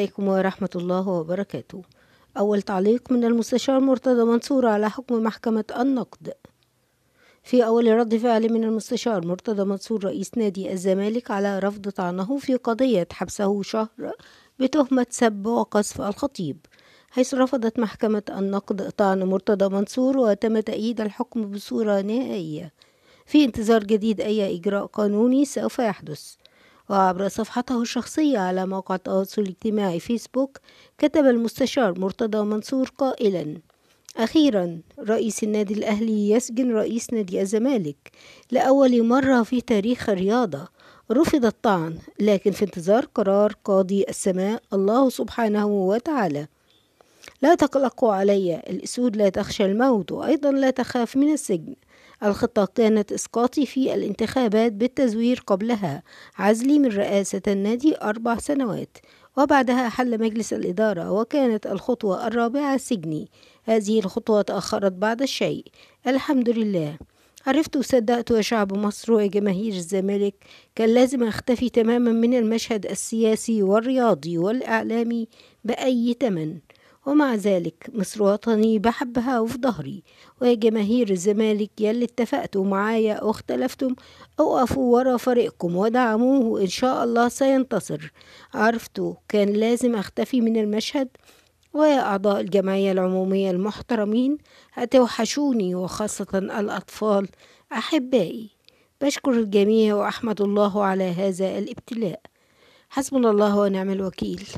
عليكم ورحمة الله وبركاته أول تعليق من المستشار مرتضى منصور على حكم محكمة النقد في أول رد فعل من المستشار مرتضى منصور رئيس نادي الزمالك على رفض طعنه في قضية حبسه شهر بتهمة سب وقذف الخطيب حيث رفضت محكمة النقد طعن مرتضى منصور وتم تأييد الحكم بصورة نهائية في انتظار جديد أي إجراء قانوني سوف يحدث وعبر صفحته الشخصية على موقع التواصل الاجتماعي فيسبوك كتب المستشار مرتضى منصور قائلا أخيرا رئيس النادي الأهلي يسجن رئيس نادي الزمالك لأول مرة في تاريخ الرياضة رفض الطعن لكن في انتظار قرار قاضي السماء الله سبحانه وتعالى لا تقلقوا علي الأسود لا تخشى الموت وأيضا لا تخاف من السجن الخطة كانت إسقاطي في الانتخابات بالتزوير قبلها عزلي من رئاسة النادي أربع سنوات وبعدها حل مجلس الإدارة وكانت الخطوة الرابعة سجني هذه الخطوة تأخرت بعض الشيء الحمد لله عرفت وصدقت وشعب مصر وجماهير الزمالك كان لازم أختفي تماما من المشهد السياسي والرياضي والإعلامي بأي تمن ومع ذلك مصر وطني بحبها وفي ظهري ويا جماهير الزمالك يلي اتفقتوا معايا واختلفتم اوقفوا ورا فريقكم ودعموه وان شاء الله سينتصر عرفتوا كان لازم اختفي من المشهد ويا أعضاء الجمعية العمومية المحترمين هتوحشوني وخاصة الأطفال أحبائي بشكر الجميع وأحمد الله على هذا الابتلاء حسبنا الله ونعم الوكيل